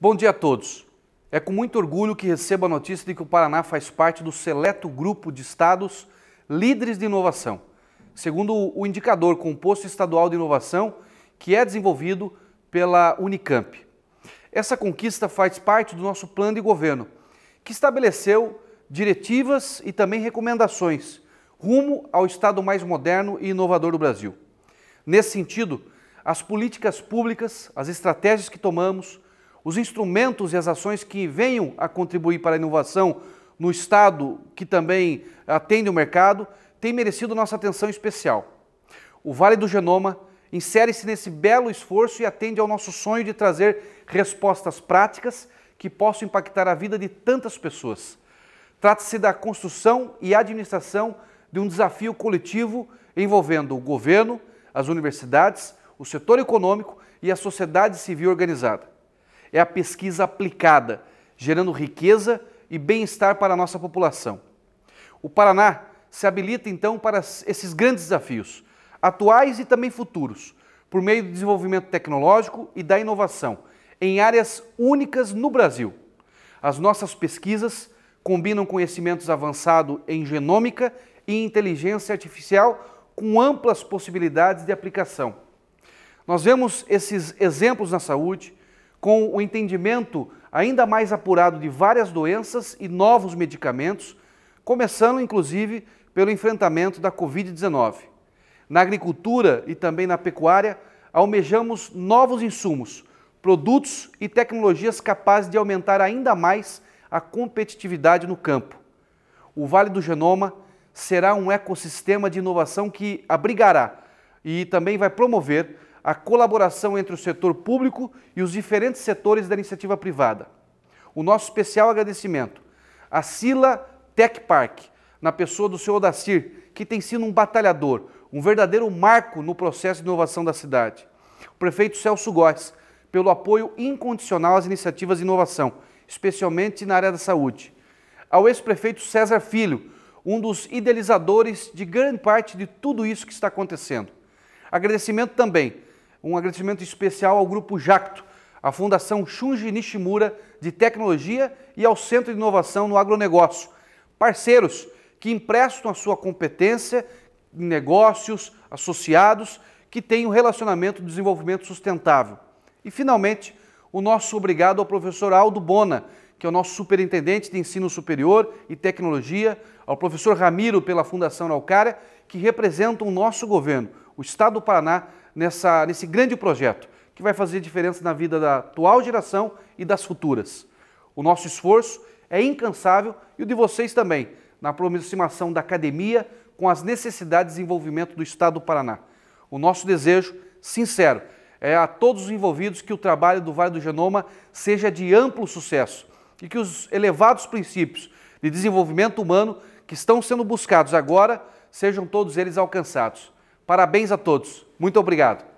Bom dia a todos. É com muito orgulho que recebo a notícia de que o Paraná faz parte do seleto grupo de estados líderes de inovação, segundo o indicador Composto Estadual de Inovação, que é desenvolvido pela Unicamp. Essa conquista faz parte do nosso plano de governo, que estabeleceu diretivas e também recomendações rumo ao estado mais moderno e inovador do Brasil. Nesse sentido, as políticas públicas, as estratégias que tomamos, os instrumentos e as ações que venham a contribuir para a inovação no Estado, que também atende o mercado, têm merecido nossa atenção especial. O Vale do Genoma insere-se nesse belo esforço e atende ao nosso sonho de trazer respostas práticas que possam impactar a vida de tantas pessoas. Trata-se da construção e administração de um desafio coletivo envolvendo o governo, as universidades, o setor econômico e a sociedade civil organizada é a pesquisa aplicada, gerando riqueza e bem-estar para a nossa população. O Paraná se habilita então para esses grandes desafios, atuais e também futuros, por meio do desenvolvimento tecnológico e da inovação, em áreas únicas no Brasil. As nossas pesquisas combinam conhecimentos avançados em genômica e inteligência artificial com amplas possibilidades de aplicação. Nós vemos esses exemplos na saúde, com o entendimento ainda mais apurado de várias doenças e novos medicamentos, começando inclusive pelo enfrentamento da Covid-19. Na agricultura e também na pecuária, almejamos novos insumos, produtos e tecnologias capazes de aumentar ainda mais a competitividade no campo. O Vale do Genoma será um ecossistema de inovação que abrigará e também vai promover a colaboração entre o setor público e os diferentes setores da iniciativa privada. O nosso especial agradecimento à Sila Tech Park, na pessoa do senhor Odacir, que tem sido um batalhador, um verdadeiro marco no processo de inovação da cidade. O prefeito Celso Góes, pelo apoio incondicional às iniciativas de inovação, especialmente na área da saúde. Ao ex-prefeito César Filho, um dos idealizadores de grande parte de tudo isso que está acontecendo. Agradecimento também um agradecimento especial ao Grupo Jacto, à Fundação Shunji Nishimura de Tecnologia e ao Centro de Inovação no Agronegócio, parceiros que emprestam a sua competência em negócios associados que têm um relacionamento de desenvolvimento sustentável. E, finalmente, o nosso obrigado ao professor Aldo Bona, que é o nosso superintendente de ensino superior e tecnologia, ao professor Ramiro pela Fundação Naucara, que representam o nosso governo, o Estado do Paraná, nessa, nesse grande projeto que vai fazer diferença na vida da atual geração e das futuras. O nosso esforço é incansável e o de vocês também, na aproximação da academia com as necessidades e desenvolvimento do Estado do Paraná. O nosso desejo, sincero, é a todos os envolvidos que o trabalho do Vale do Genoma seja de amplo sucesso e que os elevados princípios de desenvolvimento humano que estão sendo buscados agora sejam todos eles alcançados. Parabéns a todos. Muito obrigado.